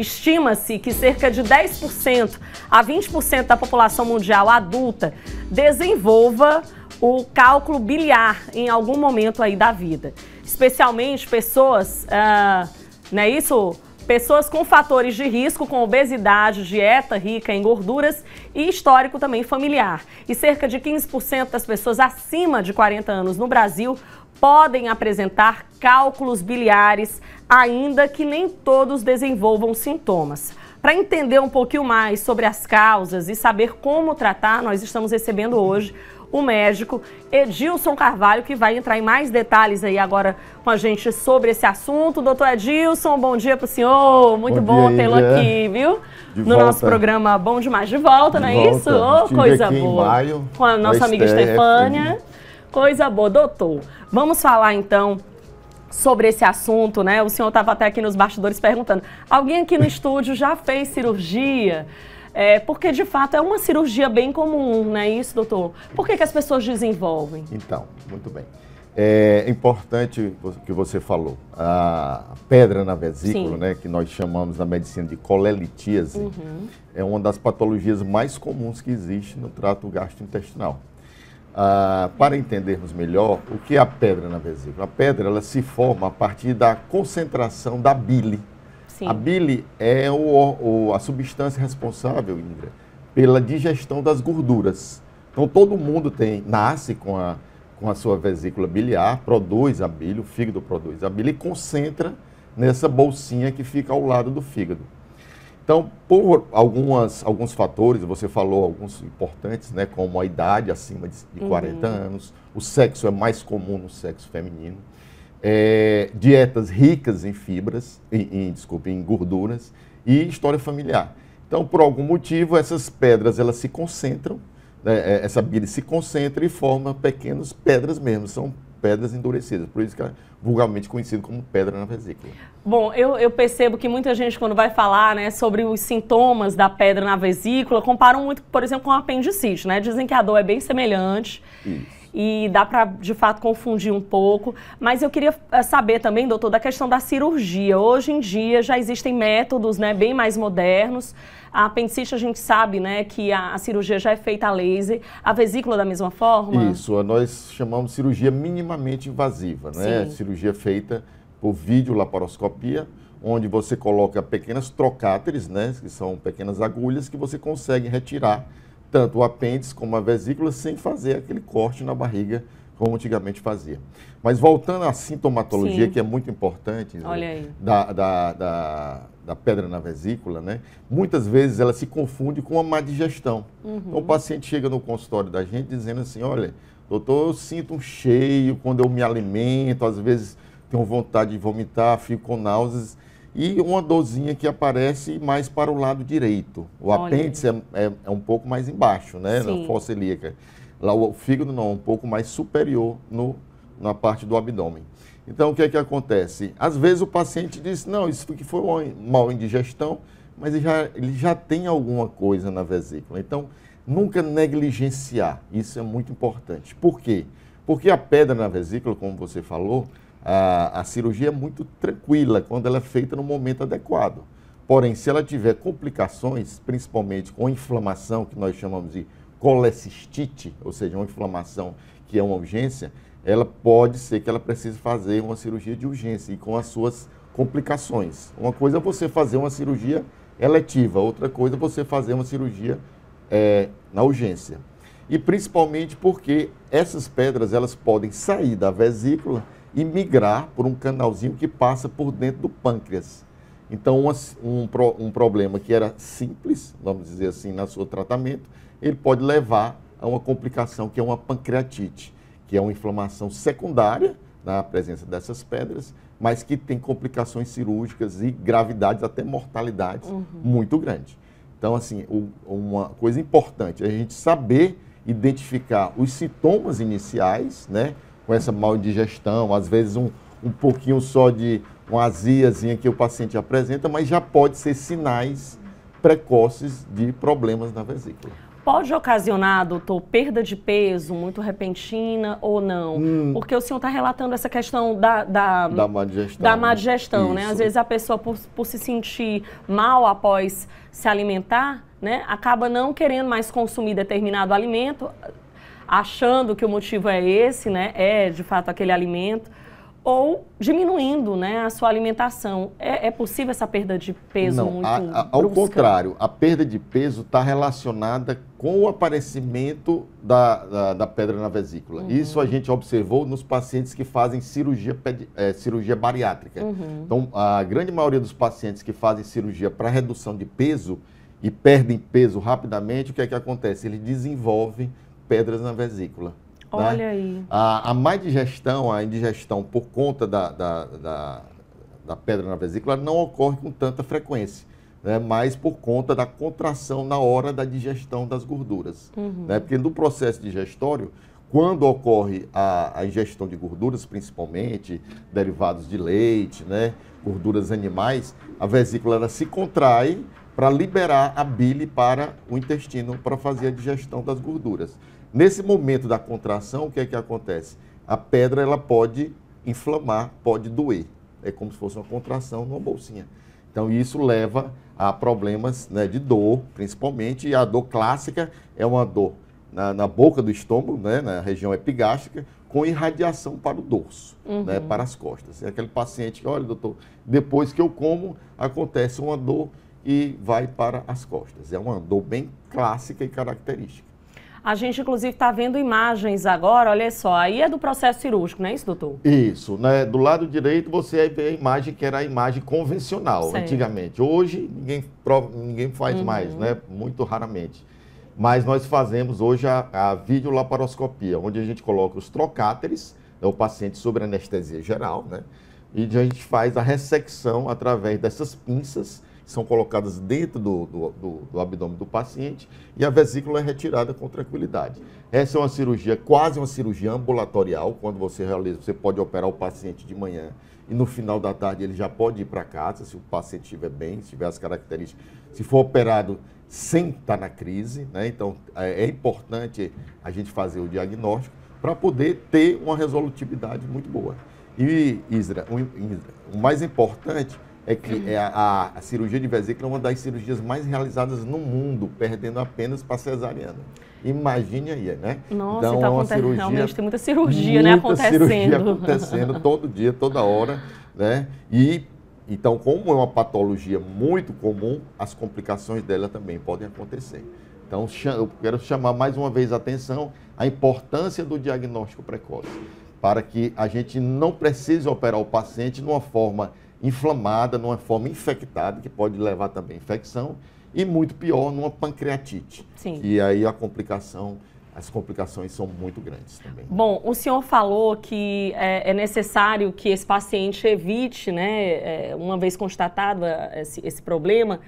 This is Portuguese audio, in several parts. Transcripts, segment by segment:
Estima-se que cerca de 10% a 20% da população mundial adulta desenvolva o cálculo biliar em algum momento aí da vida. Especialmente pessoas, uh, não é isso, Pessoas com fatores de risco, com obesidade, dieta rica em gorduras e histórico também familiar. E cerca de 15% das pessoas acima de 40 anos no Brasil podem apresentar cálculos biliares, ainda que nem todos desenvolvam sintomas. Para entender um pouquinho mais sobre as causas e saber como tratar, nós estamos recebendo hoje o médico Edilson Carvalho, que vai entrar em mais detalhes aí agora com a gente sobre esse assunto. Doutor Edilson, bom dia para o senhor. Muito bom, bom tê-lo aqui, viu? De no volta. nosso programa Bom Demais de Volta, de não é volta. isso? Oh, coisa boa. Maio, com a nossa amiga Estefânia. Coisa boa, doutor. Vamos falar então sobre esse assunto, né? O senhor estava até aqui nos bastidores perguntando: alguém aqui no estúdio já fez cirurgia? É, porque, de fato, é uma cirurgia bem comum, não é isso, doutor? Por que, que as pessoas desenvolvem? Então, muito bem. É importante o que você falou. A pedra na vesícula, né, que nós chamamos na medicina de colelitíase, uhum. é uma das patologias mais comuns que existe no trato gastrointestinal. Ah, para entendermos melhor o que é a pedra na vesícula, a pedra ela se forma a partir da concentração da bile Sim. A bile é o, o, a substância responsável, Indra, pela digestão das gorduras. Então todo mundo tem, nasce com a, com a sua vesícula biliar, produz a bile, o fígado produz a bile e concentra nessa bolsinha que fica ao lado do fígado. Então, por algumas, alguns fatores, você falou alguns importantes, né, como a idade acima de, de 40 uhum. anos, o sexo é mais comum no sexo feminino é, dietas ricas em fibras, em, em, desculpa, em gorduras e história familiar. Então, por algum motivo, essas pedras elas se concentram, né, é, essa bile se concentra e forma pequenas pedras mesmo, são pedras endurecidas, por isso que é vulgarmente conhecido como pedra na vesícula. Bom, eu, eu, percebo que muita gente quando vai falar né, sobre os sintomas da pedra na vesícula, comparam muito, por exemplo, com a apendicite, né? Dizem que a dor é bem semelhante. Isso e dá para, de fato, confundir um pouco. Mas eu queria eh, saber também, doutor, da questão da cirurgia. Hoje em dia já existem métodos né, bem mais modernos. A apendicite a gente sabe né, que a, a, cirurgia já é feita a laser. A vesícula da mesma forma? Isso, nós chamamos de cirurgia minimamente invasiva, né? Cirurgia feita por videolaparoscopia, onde você coloca pequenas trocáteres, né? Que são pequenas agulhas que você consegue retirar tanto o apêndice como a vesícula sem fazer aquele corte na barriga como antigamente fazia. Mas voltando à sintomatologia, Sim. que é muito importante, né? da, da, da, da, pedra na vesícula, né? muitas vezes ela se confunde com a má digestão. Uhum. Então, o paciente chega no consultório da gente dizendo assim, olha, doutor, eu sinto um cheio quando eu me alimento, às vezes tenho vontade de vomitar, fico com náuseas e uma dorzinha que aparece mais para o lado direito. O Olha. apêndice é, é, é, um pouco mais embaixo, né? Sim. Na fossa ilíaca. Lá o fígado não, é um pouco mais superior no, na parte do abdômen. Então, o que é que acontece? Às vezes o paciente diz, não, isso que foi uma mal indigestão, mas ele já, ele já tem alguma coisa na vesícula. Então, nunca negligenciar. Isso é muito importante. Por quê? Porque a pedra na vesícula, como você falou, a, a cirurgia é muito tranquila quando ela é feita no momento adequado. Porém, se ela tiver complicações, principalmente com inflamação, que nós chamamos de colecistite, ou seja, uma inflamação que é uma urgência, ela pode ser que ela precise fazer uma cirurgia de urgência e com as suas complicações. Uma coisa é você fazer uma cirurgia eletiva, outra coisa é você fazer uma cirurgia é, na urgência. E principalmente porque essas pedras elas podem sair da vesícula e migrar por um canalzinho que passa por dentro do pâncreas. Então, um, um problema que era simples, vamos dizer assim, no seu tratamento, ele pode levar a uma complicação que é uma pancreatite, que é uma inflamação secundária na presença dessas pedras, mas que tem complicações cirúrgicas e gravidades, até mortalidades uhum. muito grande. Então, assim, o, uma coisa importante é a gente saber identificar os sintomas iniciais, né? com essa mal digestão, às vezes um, um pouquinho só de uma aziazinha que o paciente apresenta, mas já pode ser sinais precoces de problemas na vesícula. Pode ocasionar, doutor, perda de peso muito repentina ou não? Hum. Porque o senhor está relatando essa questão da, da, da má digestão, da má digestão né? Às vezes a pessoa, por, por se sentir mal após se alimentar, né, acaba não querendo mais consumir determinado alimento, achando que o motivo é esse, né? É de fato aquele alimento ou diminuindo né, a sua alimentação. É, é possível essa perda de peso Não, muito a, a, Ao brusca? contrário, a perda de peso está relacionada com o aparecimento da, da, da pedra na vesícula. Uhum. Isso a gente observou nos pacientes que fazem cirurgia, é, cirurgia bariátrica. Uhum. Então, a grande maioria dos pacientes que fazem cirurgia para redução de peso e perdem peso rapidamente, o que é que acontece? Eles desenvolvem pedras na vesícula. Né? Olha né? aí. A, a má digestão, a indigestão por conta da, da, da, da pedra na vesícula não ocorre com tanta frequência. Né, mas por conta da contração na hora da digestão das gorduras. Uhum. Né, porque no processo digestório, quando ocorre a, a, ingestão de gorduras, principalmente derivados de leite, né, gorduras animais, a vesícula se contrai para liberar a bile para o intestino para fazer a digestão das gorduras. Nesse momento da contração, o que é que acontece? A pedra ela pode inflamar, pode doer. É como se fosse uma contração numa bolsinha. Então isso leva a problemas né, de dor, principalmente. E a dor clássica é uma dor na, na boca do estômago, né, na região epigástrica, com irradiação para o dorso, né, uhum. né, para as costas. É aquele paciente que, olha, doutor, depois que eu como, acontece uma dor e vai para as costas. É uma dor bem clássica e característica. A gente, inclusive, está vendo imagens agora, olha só, aí é do processo cirúrgico, não é isso, doutor? Isso, né? Do lado direito você vê a imagem que era a imagem convencional, certo. antigamente. Hoje ninguém, ninguém faz uhum. mais, né? Muito raramente. Mas nós fazemos hoje a, a videolaparoscopia, onde a gente coloca os trocáteres, é o paciente sobre anestesia geral, né? E a gente faz a ressecção através dessas pinças são colocadas dentro do, do, do, do abdômen do paciente e a vesícula é retirada com tranquilidade. Essa é uma cirurgia, quase uma cirurgia ambulatorial, quando você realiza, você pode operar o paciente de manhã e no final da tarde ele já pode ir para casa, se o paciente estiver bem, se tiver as características, se for operado sem estar tá na crise, né? então é, é importante a gente fazer o diagnóstico para poder ter uma resolutividade muito boa. E, Isra, o, o mais importante é que é a, a, cirurgia de vesícula é uma das cirurgias mais realizadas no mundo, perdendo apenas para cesariana. Imagine aí, né? Nossa, então, tá é uma cirurgia, realmente tem muita cirurgia, né, muita né, acontecendo. Cirurgia acontecendo todo dia, toda hora, né? E então, como é uma patologia muito comum, as complicações dela também podem acontecer. Então, eu quero chamar mais uma vez a atenção a importância do diagnóstico precoce, para que a gente não precise operar o paciente de uma forma inflamada, numa forma infectada, que pode levar também à infecção, e muito pior, numa pancreatite. Sim. E aí a complicação as complicações são muito grandes também. Bom, o senhor falou que é, é necessário que esse paciente evite, né, é, uma vez constatado esse, esse problema,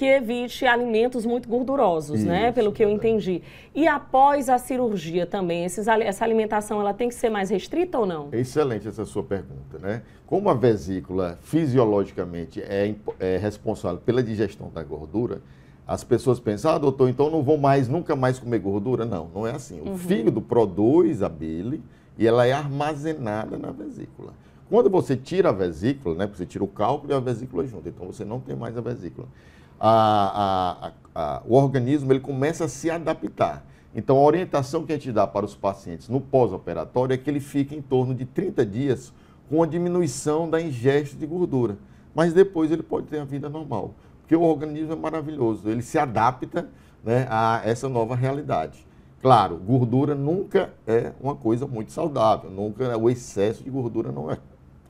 que evite alimentos muito gordurosos, né? Isso. né? Pelo que eu entendi. E após a cirurgia também, esses, essa alimentação ela tem que ser mais restrita ou não? Excelente essa sua pergunta, né? Como a vesícula fisiologicamente é, é responsável pela digestão da gordura, as pessoas pensam, ah, doutor, então não vou mais, nunca mais comer gordura. Não, não é assim. O uhum. fígado produz a bile e ela é armazenada na vesícula. Quando você tira a vesícula, né, você tira o cálculo e a vesícula junto, então você não tem mais a vesícula a, a, a, o organismo ele começa a se adaptar. Então, a orientação que a gente dá para os pacientes no pós-operatório é que ele fique em torno de 30 dias com a diminuição da ingesta de gordura. Mas depois ele pode ter a vida normal, porque o organismo é maravilhoso, ele se adapta né, a essa nova realidade. Claro, gordura nunca é uma coisa muito saudável, nunca né, o excesso de gordura não é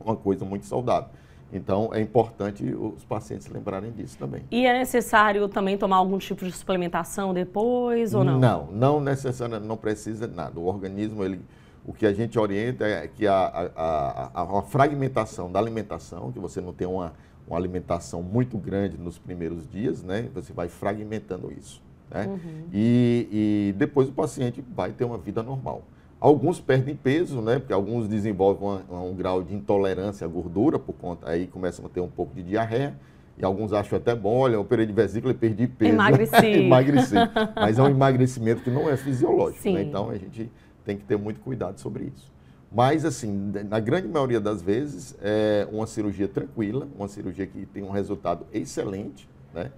uma coisa muito saudável. Então, é importante os pacientes lembrarem disso também. E é necessário também tomar algum tipo de suplementação depois ou não? Não, não necessariamente, não precisa de nada. O organismo, ele, o que a gente orienta é que a, a, a, a fragmentação da alimentação, que você não tem uma, uma alimentação muito grande nos primeiros dias, né? Você vai fragmentando isso. Né? Uhum. E, e depois o paciente vai ter uma vida normal. Alguns perdem peso, né? Porque alguns desenvolvem uma, um grau de intolerância à gordura, por conta, aí começam a ter um pouco de diarreia. E alguns acham até bom, olha, eu operei de vesícula e é perdi peso. Emagreci. Emagreci. Mas é um emagrecimento que não é fisiológico, né? Então a gente tem que ter muito cuidado sobre isso. Mas, assim, na grande maioria das vezes, é uma cirurgia tranquila, uma cirurgia que tem um resultado excelente, né?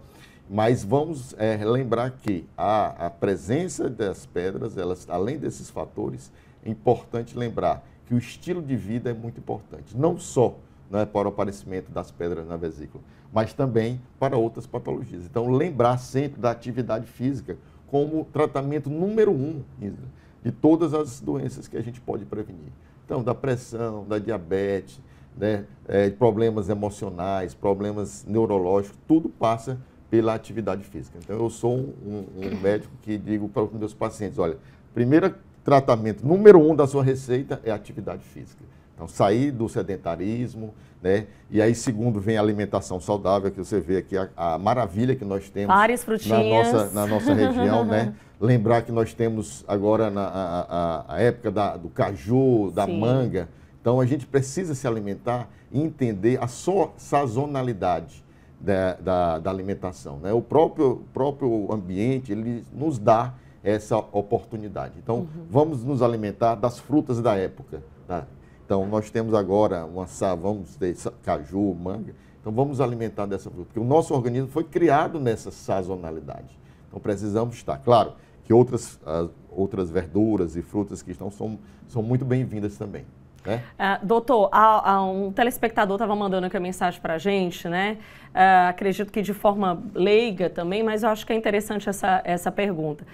Mas vamos é, lembrar que a, a, presença das pedras, elas, além desses fatores, é importante lembrar que o estilo de vida é muito importante, não só né, para o aparecimento das pedras na vesícula, mas também para outras patologias. Então, lembrar sempre da atividade física como tratamento número um de todas as doenças que a gente pode prevenir. Então, da pressão, da diabetes, né, é, problemas emocionais, problemas neurológicos, tudo passa pela atividade física. Então, eu sou um, um, médico que digo para os meus pacientes, olha, primeiro tratamento número um da sua receita é atividade física. Então, sair do sedentarismo, né? E aí, segundo, vem a alimentação saudável, que você vê aqui a, a maravilha que nós temos Várias frutinhas. na nossa, na nossa região, né? Lembrar que nós temos agora na, a, a época da, do caju, da Sim. manga. Então, a gente precisa se alimentar e entender a sua sazonalidade da, da, da alimentação. Né? O próprio, próprio ambiente ele nos dá essa oportunidade. Então, uhum. vamos nos alimentar das frutas da época. Tá? Então, nós temos agora uma vamos ter caju, manga. Então, vamos alimentar dessa fruta, porque o nosso organismo foi criado nessa sazonalidade. Então, precisamos estar. Claro que outras, as, ah, outras verduras e frutas que estão são, são muito bem-vindas também. Né? Uh, doutor, a, a um telespectador estava mandando aqui a mensagem para a gente, né? Uh, acredito que de forma leiga também, mas eu acho que é interessante essa, essa pergunta.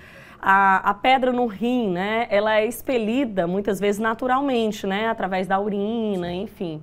A, a, pedra no rim, né? Ela é expelida muitas vezes naturalmente, né? Através da urina, enfim.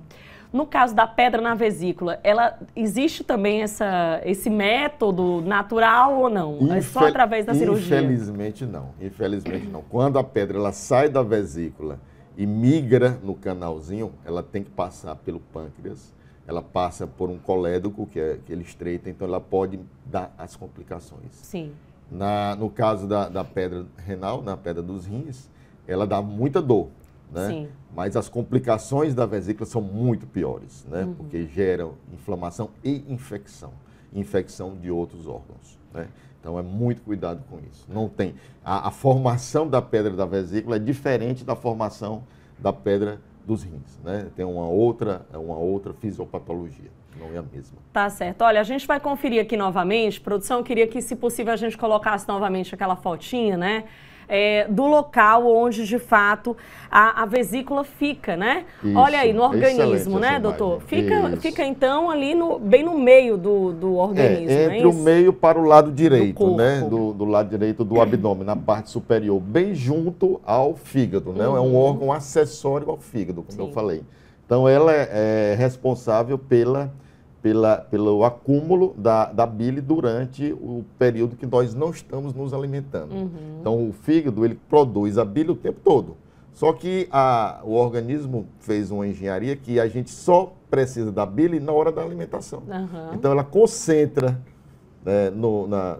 No caso da pedra na vesícula, ela existe também essa, esse método natural ou não? é só através da cirurgia? Infelizmente não. Infelizmente não. Quando a pedra ela sai da vesícula e migra no canalzinho, ela tem que passar pelo pâncreas, ela passa por um colédoco, que é aquele estreito, então ela pode dar as complicações. Sim. Na, no caso da, da pedra renal, na pedra dos rins, ela dá muita dor, né? Sim. Mas as complicações da vesícula são muito piores, né? Uhum. Porque geram inflamação e infecção, infecção de outros órgãos, né? Então é muito cuidado com isso. Não tem. A, a formação da pedra da vesícula é diferente da formação da pedra dos rins, né? Tem uma outra, é uma outra fisiopatologia, não é a mesma. Tá certo. Olha, a gente vai conferir aqui novamente. Produção, queria que, se possível, a gente colocasse novamente aquela fotinha, né? é, do local onde, de fato, a, a vesícula fica, né? Isso, Olha aí, no é organismo, né, doutor? Fica, fica, então, ali no, bem no meio do, do organismo, é, é Entre é o meio para o lado direito, do né? Do, do, lado direito do abdômen, na parte superior, bem junto ao fígado, né? Uhum. É um uhum. órgão acessório ao fígado, como Sim. eu falei. Então, ela é, é responsável pela pela, pelo acúmulo da, da bile durante o período que nós não estamos nos alimentando. Uhum. Então, o fígado ele produz a bile o tempo todo. Só que a, o organismo fez uma engenharia que a gente só precisa da bile na hora da alimentação. Uhum. Então, ela concentra né, no, na,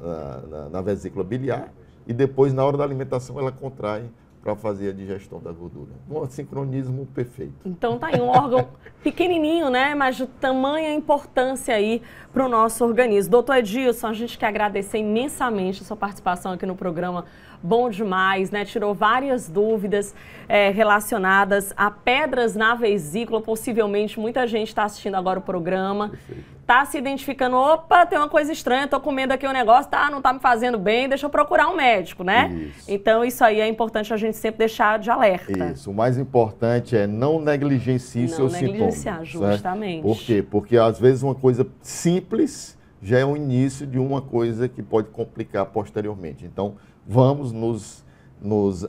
na, na vesícula biliar e depois, na hora da alimentação, ela contrai para fazer a digestão da gordura. Um sincronismo perfeito. Então tá aí um órgão pequenininho, né? Mas de tamanha importância aí para o nosso organismo. Doutor Edilson, a gente quer agradecer imensamente a sua participação aqui no programa. Bom demais, né? Tirou várias dúvidas é, relacionadas a pedras na vesícula. Possivelmente muita gente está assistindo agora o programa. Perfeito tá se identificando, opa, tem uma coisa estranha, tô comendo aqui um negócio, tá, não tá me fazendo bem, deixa eu procurar um médico, né? Isso. Então isso aí é importante a gente sempre deixar de alerta. Isso, o mais importante é não negligencie não seus sintomas. Não justamente. Certo? Por quê? Porque às vezes uma coisa simples já é o início de uma coisa que pode complicar posteriormente. Então vamos nos nos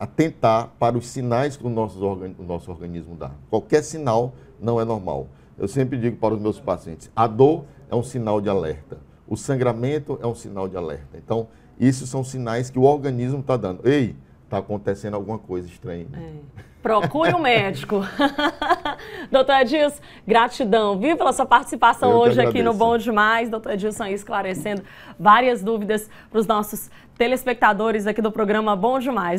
atentar para os sinais que o nosso, o nosso organismo dá. Qualquer sinal não é normal. Eu sempre digo para os meus pacientes: a dor é um sinal de alerta, o sangramento é um sinal de alerta. Então, isso são sinais que o organismo está dando. Ei, está acontecendo alguma coisa estranha. É. Procure um médico. doutor Edilson, gratidão, viu, pela sua participação Eu hoje aqui no Bom Demais. Doutor Edilson esclarecendo várias dúvidas para os nossos telespectadores aqui do programa Bom Demais.